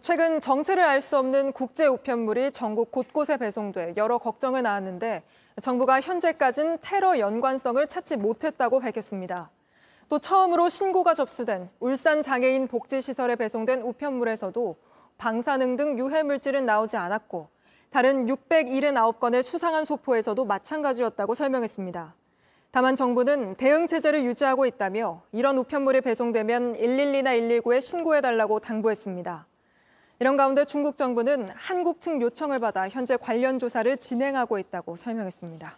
최근 정체를 알 수 없는 국제 우편물이 전국 곳곳에 배송돼 여러 걱정을 낳았는데 정부가 현재까진 테러 연관성을 찾지 못했다고 밝혔습니다. 또 처음으로 신고가 접수된 울산 장애인 복지시설에 배송된 우편물에서도 방사능 등 유해물질은 나오지 않았고 다른 679건의 수상한 소포에서도 마찬가지였다고 설명했습니다. 다만 정부는 대응 체제를 유지하고 있다며 이런 우편물이 배송되면 112나 119에 신고해달라고 당부했습니다. 이런 가운데 중국 정부는 한국 측 요청을 받아 현재 관련 조사를 진행하고 있다고 설명했습니다.